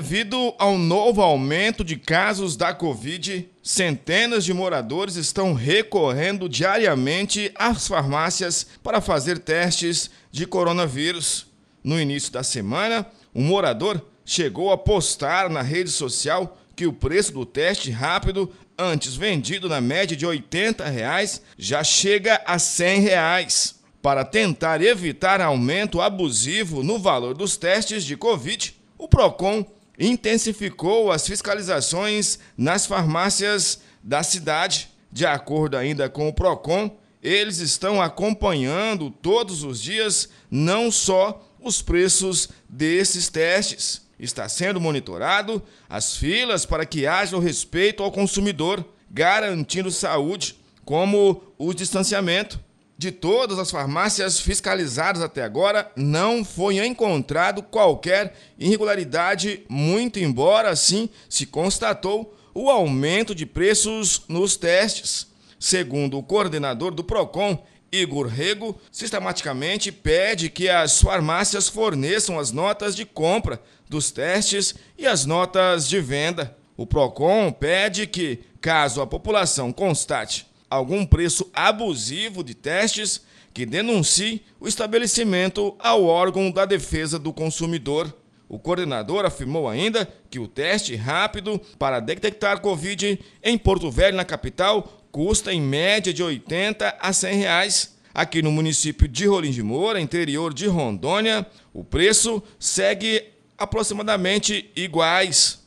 Devido ao novo aumento de casos da Covid, centenas de moradores estão recorrendo diariamente às farmácias para fazer testes de coronavírus. No início da semana, um morador chegou a postar na rede social que o preço do teste rápido, antes vendido na média de R$ 80, reais, já chega a R$ 100. Reais. Para tentar evitar aumento abusivo no valor dos testes de Covid, o PROCON intensificou as fiscalizações nas farmácias da cidade. De acordo ainda com o PROCON, eles estão acompanhando todos os dias não só os preços desses testes. Está sendo monitorado as filas para que haja o respeito ao consumidor, garantindo saúde, como o distanciamento de todas as farmácias fiscalizadas até agora, não foi encontrado qualquer irregularidade, muito embora assim se constatou o aumento de preços nos testes. Segundo o coordenador do Procon, Igor Rego, sistematicamente pede que as farmácias forneçam as notas de compra dos testes e as notas de venda. O Procon pede que, caso a população constate algum preço abusivo de testes, que denuncie o estabelecimento ao órgão da defesa do consumidor. O coordenador afirmou ainda que o teste rápido para detectar Covid em Porto Velho, na capital, custa em média de 80 a 100 reais. Aqui no município de Rolim de Moura, interior de Rondônia, o preço segue aproximadamente iguais.